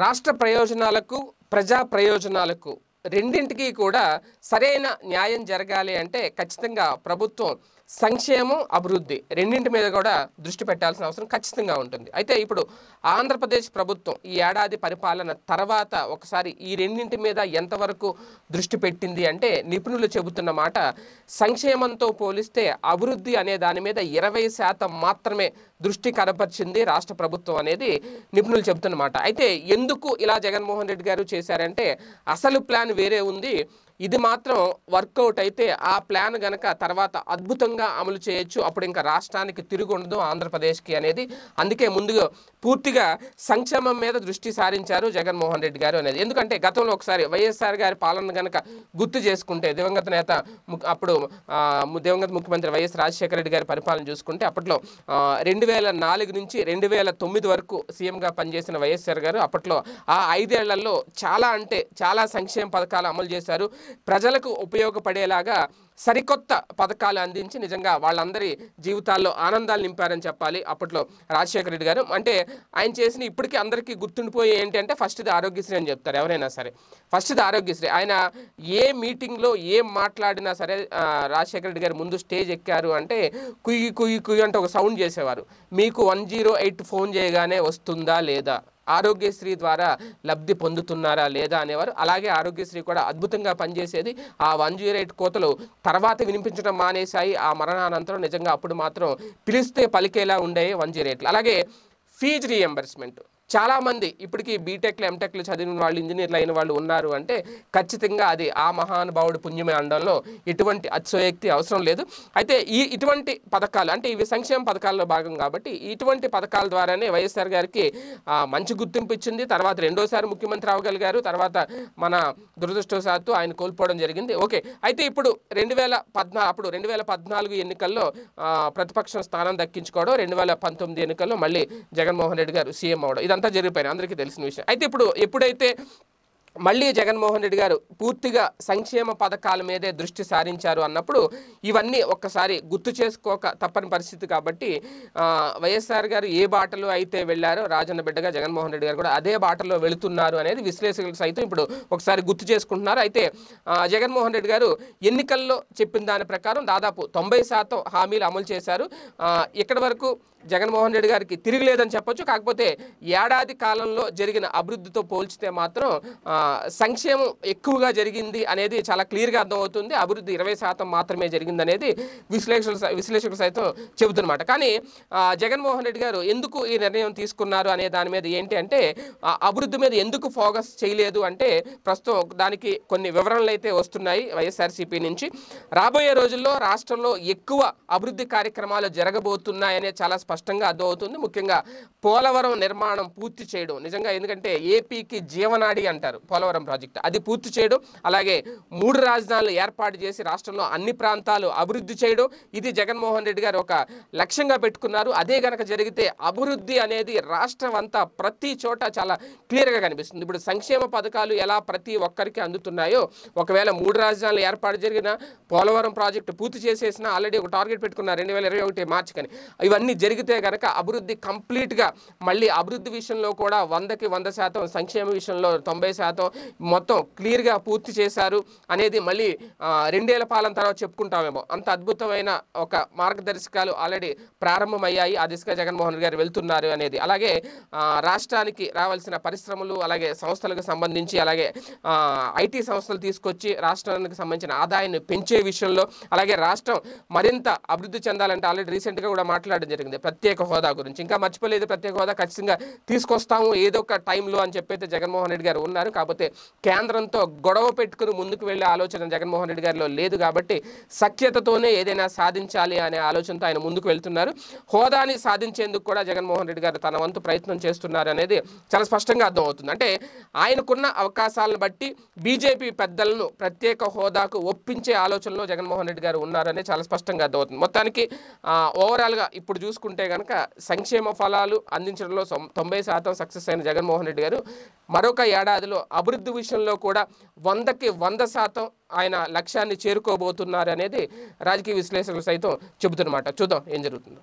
రాష్ట్ర ప్రయోజనాలకు ప్రజా ప్రయోజనాలకు రెండింటికి కూడా సరైన న్యాయం జరగాలి అంటే ఖచ్చితంగా ప్రభుత్వం సంక్షేమం అభివృద్ధి రెండింటి మీద కూడా దృష్టి పెట్టాల్సిన అవసరం ఖచ్చితంగా ఉంటుంది అయితే ఇప్పుడు ఆంధ్రప్రదేశ్ ప్రభుత్వం ఈ ఏడాది పరిపాలన తర్వాత ఒకసారి ఈ రెండింటి మీద ఎంతవరకు దృష్టి పెట్టింది అంటే నిపుణులు చెబుతున్న మాట సంక్షేమంతో పోలిస్తే అభివృద్ధి అనే దాని మీద ఇరవై శాతం మాత్రమే దృష్టి కనపరిచింది రాష్ట్ర ప్రభుత్వం అనేది నిపుణులు చెబుతున్నమాట అయితే ఎందుకు ఇలా జగన్మోహన్ రెడ్డి గారు చేశారంటే అసలు ప్లాన్ వేరే ఉంది ఇది మాత్రం వర్కౌట్ అయితే ఆ ప్లాన్ గనక తర్వాత అద్భుతంగా అమలు చేయొచ్చు అప్పుడు ఇంకా రాష్ట్రానికి తిరిగి ఉండదు ఆంధ్రప్రదేశ్కి అనేది అందుకే ముందుగా పూర్తిగా సంక్షేమం మీద దృష్టి సారించారు జగన్మోహన్ రెడ్డి గారు అనేది ఎందుకంటే గతంలో ఒకసారి వైఎస్ఆర్ గారి పాలన గనక గుర్తు చేసుకుంటే దివంగత నేత అప్పుడు దివంగత ముఖ్యమంత్రి వైఎస్ రాజశేఖర రెడ్డి గారి పరిపాలన చూసుకుంటే అప్పట్లో రెండు వేల నాలుగు నుంచి రెండు వేల తొమ్మిది వరకు సీఎంగా పనిచేసిన వైఎస్ఆర్ గారు అప్పట్లో ఆ ఐదేళ్లలో చాలా అంటే చాలా సంక్షేమ పథకాలు అమలు చేశారు ప్రజలకు ఉపయోగపడేలాగా సరికొత్త పథకాలు అందించి నిజంగా వాళ్ళందరి జీవితాల్లో ఆనందాలు నింపారని చెప్పాలి అప్పట్లో రాజశేఖర రెడ్డి గారు అంటే ఆయన చేసిన ఇప్పటికీ అందరికీ గుర్తుండిపోయే ఏంటంటే ఫస్ట్ది ఆరోగ్యశ్రీ అని చెప్తారు ఎవరైనా సరే ఫస్ట్ది ఆరోగ్యశ్రీ ఆయన ఏ మీటింగ్లో ఏం మాట్లాడినా సరే రాజశేఖర రెడ్డి గారు ముందు స్టేజ్ ఎక్కారు అంటే కుయ్యి కుయ్యి కుయ్యి అంటే ఒక సౌండ్ చేసేవారు మీకు వన్ జీరో ఎయిట్ ఫోన్ చేయగానే వస్తుందా లేదా ఆరోగ్యశ్రీ ద్వారా లబ్ధి పొందుతున్నారా లేదా అనేవారు అలాగే ఆరోగ్యశ్రీ కూడా అద్భుతంగా పనిచేసేది ఆ వన్ జీరో ఎయిట్ కోతలు తర్వాత వినిపించడం మానేశాయి ఆ మరణానంతరం నిజంగా అప్పుడు మాత్రం పిలిస్తే పలికేలా ఉండే వన్ రేట్లు అలాగే ఫీజ్ రీఎంబర్స్మెంట్ చాలామంది ఇప్పటికీ బీటెక్లు ఎంటెక్లు చదివిన వాళ్ళు ఇంజనీర్లు అయిన వాళ్ళు ఉన్నారు అంటే ఖచ్చితంగా అది ఆ మహానుభావుడు పుణ్యమే అండంలో ఎటువంటి అత్యోయక్తి అవసరం లేదు అయితే ఈ ఇటువంటి పథకాలు అంటే ఇవి సంక్షేమ పథకాల్లో భాగం కాబట్టి ఇటువంటి పథకాల ద్వారానే వైఎస్ఆర్ గారికి మంచి గుర్తింపు ఇచ్చింది తర్వాత రెండోసారి ముఖ్యమంత్రి అవ్వగలిగారు తర్వాత మన దురదృష్టవశాత్తు ఆయన కోల్పోవడం జరిగింది ఓకే అయితే ఇప్పుడు రెండు వేల పద్నా అప్పుడు రెండు వేల పద్నాలుగు ఎన్నికల్లో ప్రతిపక్షం స్థానం దక్కించుకోవడం రెండు వేల పంతొమ్మిది ఎన్నికల్లో మళ్ళీ జగన్మోహన్ రెడ్డి గారు సీఎం అవడం ఇదంతా ఇవంతా జరిగిపోయినాయి అందరికీ తెలిసిన విషయం అయితే ఇప్పుడు ఎప్పుడైతే మళ్ళీ జగన్మోహన్ రెడ్డి గారు పూర్తిగా సంక్షేమ పథకాల మీదే దృష్టి సారించారు అన్నప్పుడు ఇవన్నీ ఒక్కసారి గుర్తు చేసుకోక తప్పని పరిస్థితి కాబట్టి వైఎస్ఆర్ గారు ఏ బాటలో అయితే వెళ్ళారో రాజన్న బిడ్డగా జగన్మోహన్ రెడ్డి గారు కూడా అదే బాటలో వెళుతున్నారు అనేది విశ్లేషకులు సైతం ఇప్పుడు ఒకసారి గుర్తు చేసుకుంటున్నారు అయితే జగన్మోహన్ రెడ్డి గారు ఎన్నికల్లో చెప్పిన దాని ప్రకారం దాదాపు తొంభై శాతం హామీలు అమలు చేశారు ఇక్కడి వరకు జగన్మోహన్ రెడ్డి గారికి తిరిగి లేదని చెప్పొచ్చు కాకపోతే ఏడాది కాలంలో జరిగిన అభివృద్ధితో పోల్చితే మాత్రం సంక్షేమం ఎక్కువగా జరిగింది అనేది చాలా క్లియర్గా అర్థమవుతుంది అభివృద్ధి ఇరవై శాతం మాత్రమే జరిగింది అనేది విశ్లేషకులు విశ్లేషకులు సైతం చెబుతున్నమాట కానీ జగన్మోహన్ రెడ్డి గారు ఎందుకు ఈ నిర్ణయం తీసుకున్నారు అనే దాని మీద ఏంటి అంటే అభివృద్ధి మీద ఎందుకు ఫోకస్ చేయలేదు అంటే ప్రస్తుతం దానికి కొన్ని వివరణలు అయితే వస్తున్నాయి వైఎస్ఆర్సీపీ నుంచి రాబోయే రోజుల్లో రాష్ట్రంలో ఎక్కువ అభివృద్ధి కార్యక్రమాలు జరగబోతున్నాయనే చాలా స్పష్టంగా అర్థమవుతుంది ముఖ్యంగా పోలవరం నిర్మాణం పూర్తి చేయడం నిజంగా ఎందుకంటే ఏపీకి జీవనాడి అంటారు పోలవరం ప్రాజెక్టు అది పూర్తి చేయడం అలాగే మూడు రాజధానులు ఏర్పాటు చేసి రాష్ట్రంలో అన్ని ప్రాంతాలు అభివృద్ధి చేయడం ఇది జగన్మోహన్ రెడ్డి గారు ఒక లక్ష్యంగా పెట్టుకున్నారు అదే గనక జరిగితే అభివృద్ధి అనేది రాష్ట్రం అంతా ప్రతి చోట చాలా క్లియర్గా కనిపిస్తుంది ఇప్పుడు సంక్షేమ పథకాలు ఎలా ప్రతి ఒక్కరికి అందుతున్నాయో ఒకవేళ మూడు రాజధానులు ఏర్పాటు జరిగిన పోలవరం ప్రాజెక్టు పూర్తి చేసేసిన ఆల్రెడీ ఒక టార్గెట్ పెట్టుకున్నారు రెండు వేల ఇరవై ఒకటి మార్చి కానీ ఇవన్నీ జరిగితే కనుక అభివృద్ధి కంప్లీట్గా మళ్ళీ అభివృద్ధి విషయంలో కూడా వందకి వంద శాతం సంక్షేమ విషయంలో తొంభై శాతం సహకారంతో మొత్తం క్లియర్గా పూర్తి చేశారు అనేది మళ్ళీ రెండేళ్ల పాలన తర్వాత చెప్పుకుంటామేమో అంత అద్భుతమైన ఒక మార్గదర్శకాలు ఆల్రెడీ ప్రారంభమయ్యాయి ఆ దిశగా జగన్మోహన్ గారు వెళ్తున్నారు అనేది అలాగే రాష్ట్రానికి రావాల్సిన పరిశ్రమలు అలాగే సంస్థలకు సంబంధించి అలాగే ఐటీ సంస్థలు తీసుకొచ్చి రాష్ట్రానికి సంబంధించిన ఆదాయాన్ని పెంచే విషయంలో అలాగే రాష్ట్రం మరింత అభివృద్ధి చెందాలంటే ఆల్రెడీ రీసెంట్గా కూడా మాట్లాడడం జరిగింది ప్రత్యేక హోదా గురించి ఇంకా మర్చిపోలేదు ప్రత్యేక హోదా ఖచ్చితంగా తీసుకొస్తాము ఏదో ఒక టైంలో అని చెప్పైతే జగన్మోహన్ రెడ్డి గారు ఉన్నారు కాబట్టి లేకపోతే కేంద్రంతో గొడవ పెట్టుకుని ముందుకు వెళ్ళే ఆలోచన జగన్మోహన్ రెడ్డి గారిలో లేదు కాబట్టి సఖ్యతతోనే ఏదైనా సాధించాలి అనే ఆలోచనతో ఆయన ముందుకు వెళ్తున్నారు హోదాని సాధించేందుకు కూడా జగన్మోహన్ రెడ్డి గారు తన వంతు ప్రయత్నం చేస్తున్నారు అనేది చాలా స్పష్టంగా అర్థమవుతుంది అంటే ఆయనకున్న అవకాశాలను బట్టి బీజేపీ పెద్దలను ప్రత్యేక హోదాకు ఒప్పించే ఆలోచనలో జగన్మోహన్ రెడ్డి గారు ఉన్నారనే చాలా స్పష్టంగా అర్థమవుతుంది మొత్తానికి ఓవరాల్గా ఇప్పుడు చూసుకుంటే కనుక సంక్షేమ ఫలాలు అందించడంలో తొంభై శాతం సక్సెస్ అయిన జగన్మోహన్ రెడ్డి గారు మరొక ఏడాదిలో అభివృద్ధి విషయంలో కూడా వందకి వంద శాతం ఆయన లక్ష్యాన్ని చేరుకోబోతున్నారు అనేది రాజకీయ విశ్లేషకులు సైతం చెబుతున్నమాట చూద్దాం ఏం జరుగుతుందో